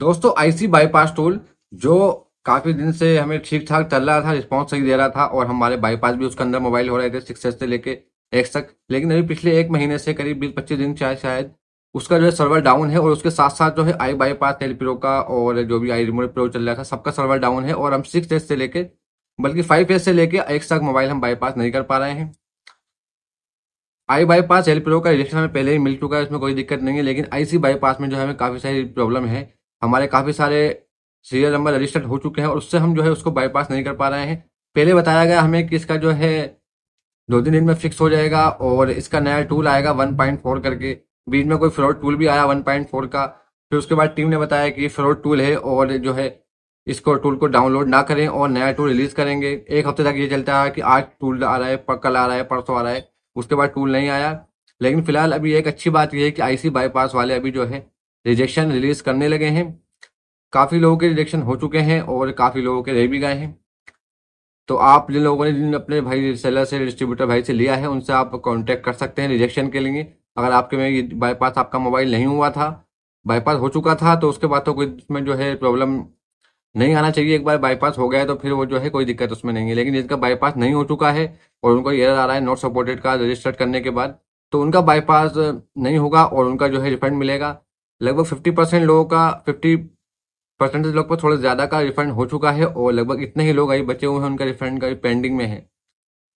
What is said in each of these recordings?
दोस्तों IC bypass tool जो काफी दिन से हमें ठीक ठाक चल रहा था रिस्पॉन्स सही दे रहा था और हमारे बाईपास भी उसके अंदर मोबाइल हो रहे थे सिक्स से लेके एक्स तक लेकिन अभी पिछले एक महीने से करीब बीस पच्चीस दिन चाहे शायद उसका जो है सर्वर डाउन है और उसके साथ साथ जो है आई बाईपास एल प्रो का और जो भी आई रिमोट प्रो चल रहा था सबका सर्वर डाउन है और हम सिक्स एस से लेके बल्कि फाइव एस से लेके एक्स तक मोबाइल हम बाईपास नहीं कर पा रहे हैं आई बाईपास एल प्रो का रिजेक्शन हमें पहले ही मिल चुका है इसमें कोई दिक्कत नहीं है लेकिन आईसी बाईपास में जो है हमें काफ़ी सारी प्रॉब्लम है हमारे काफ़ी सारे सीरियल नंबर रजिस्टर्ड हो चुके हैं और उससे हम जो है उसको बाईपास नहीं कर पा रहे हैं पहले बताया गया हमें कि इसका जो है दो तीन दिन में फिक्स हो जाएगा और इसका नया टूल आएगा वन पॉइंट फोर करके बीच में कोई फ्रॉड टूल भी आया वन पॉइंट फोर का फिर उसके बाद टीम ने बताया कि फ्रॉड टूल है और जो है इसको टूल को डाउनलोड ना करें और नया टूल रिलीज करेंगे एक हफ्ते तक ये चलता है कि आज टूल आ रहा है कल आ रहा है परसों आ रहा है उसके बाद टूल नहीं आया लेकिन फिलहाल अभी एक अच्छी बात यह है कि आईसी बाईपास वाले अभी जो है रिजेक्शन रिलीज करने लगे हैं काफ़ी लोगों के रिजेक्शन हो चुके हैं और काफ़ी लोगों के रह भी गए हैं तो आप जिन लोगों ने जिन अपने भाई सेलर से डिस्ट्रीब्यूटर भाई से लिया है उनसे आप कॉन्टेक्ट कर सकते हैं रिजेक्शन के लिए अगर आपके में ये बाईपास आपका मोबाइल नहीं हुआ था बाईपास हो चुका था तो उसके बाद तो कोई उसमें जो है प्रॉब्लम नहीं आना चाहिए एक बार बाईपास हो गया तो फिर वो जो है कोई दिक्कत उसमें नहीं है लेकिन जिनका बाईपास नहीं हो चुका है और उनको एयर आ रहा है नॉट सपोर्टेड का रजिस्टर्ड करने के बाद तो उनका बाईपास नहीं होगा और उनका जो है रिफंड मिलेगा लगभग फिफ्टी परसेंट लोगों का फिफ्टी परसेंटेज लोग पर थोड़ा ज़्यादा का रिफंड हो चुका है और लगभग इतने ही लोग अभी बचे हुए हैं उनका रिफंड का पेंडिंग में है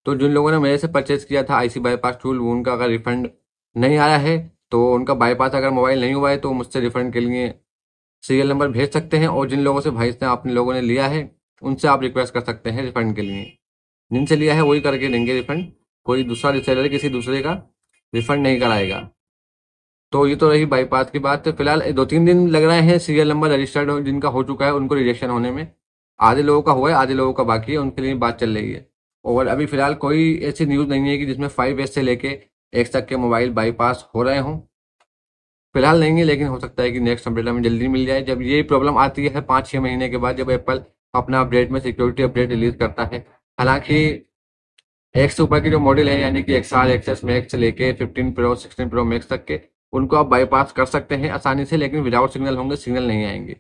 तो जिन लोगों ने मेरे से परचेज किया था आईसी बाईपास टूल उनका अगर रिफंड नहीं आया है तो उनका बाईपास अगर मोबाइल नहीं हुआ है तो मुझसे रिफंड के लिए सीरियल नंबर भेज सकते हैं और जिन लोगों से भाई से आपने लोगों ने लिया है उनसे आप रिक्वेस्ट कर सकते हैं रिफंड के लिए जिनसे लिया है वही करके देंगे रिफंड कोई दूसरा रिसेलर किसी दूसरे का रिफंड नहीं कराएगा तो ये तो रही बाईपास की बात फिलहाल दो तीन दिन लग रहे हैं सीरियल नंबर रजिस्टर्ड जिनका हो चुका है उनको रिजेक्शन होने में आधे लोगों का हुआ है आधे लोगों का बाकी है उनके लिए बात चल रही है और अभी फिलहाल कोई ऐसी न्यूज़ नहीं है कि जिसमें फाइव एस से लेके एक्स तक के मोबाइल बाईपास हो रहे हों फिलहाल नहीं है लेकिन हो सकता है कि नेक्स्ट अपडेट हमें जल्दी मिल जाए जब ये प्रॉब्लम आती है पाँच छः महीने के बाद जब एप्पल अपना अपडेट में सिक्योरिटी अपडेट रिलीज करता है हालांकि एक्स ऊपर के जो मॉडल है यानी कि X R X S Max लेके fifteen Pro sixteen Pro Max तक के उनको आप बाईपास कर सकते हैं आसानी से लेकिन विदाउट सिग्नल होंगे सिग्नल नहीं आएंगे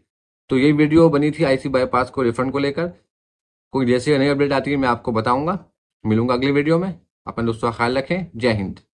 तो ये वीडियो बनी थी आईसी बाईपास को रिफंड को लेकर कोई जैसे नई अपडेट आती है मैं आपको बताऊंगा मिलूंगा अगली वीडियो में अपने दोस्तों का ख्याल रखें जय हिंद